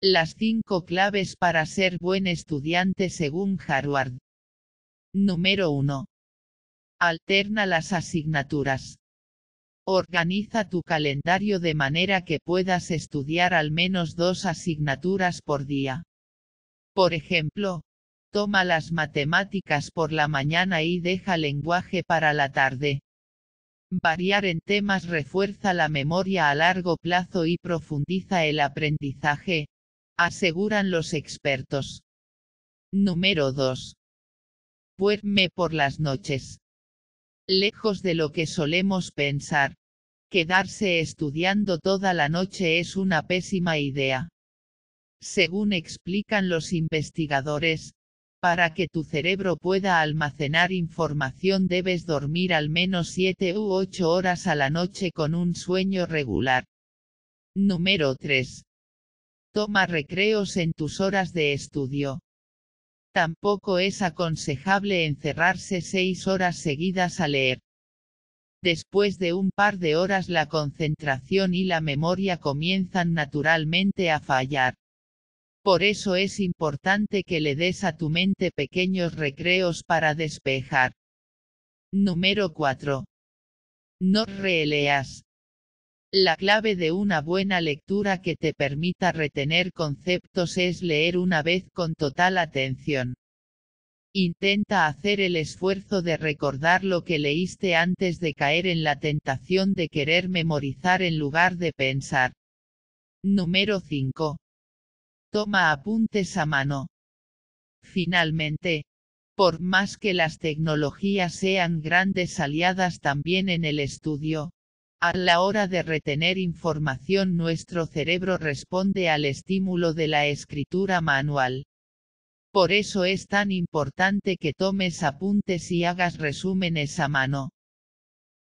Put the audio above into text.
Las cinco claves para ser buen estudiante según Harvard. Número 1. Alterna las asignaturas. Organiza tu calendario de manera que puedas estudiar al menos dos asignaturas por día. Por ejemplo, toma las matemáticas por la mañana y deja lenguaje para la tarde. Variar en temas refuerza la memoria a largo plazo y profundiza el aprendizaje, aseguran los expertos. Número 2. Duerme por las noches. Lejos de lo que solemos pensar, quedarse estudiando toda la noche es una pésima idea. Según explican los investigadores, para que tu cerebro pueda almacenar información debes dormir al menos 7 u 8 horas a la noche con un sueño regular. Número 3 toma recreos en tus horas de estudio. Tampoco es aconsejable encerrarse seis horas seguidas a leer. Después de un par de horas la concentración y la memoria comienzan naturalmente a fallar. Por eso es importante que le des a tu mente pequeños recreos para despejar. Número 4. No reeleas. La clave de una buena lectura que te permita retener conceptos es leer una vez con total atención. Intenta hacer el esfuerzo de recordar lo que leíste antes de caer en la tentación de querer memorizar en lugar de pensar. Número 5. Toma apuntes a mano. Finalmente, por más que las tecnologías sean grandes aliadas también en el estudio, a la hora de retener información nuestro cerebro responde al estímulo de la escritura manual. Por eso es tan importante que tomes apuntes y hagas resúmenes a mano.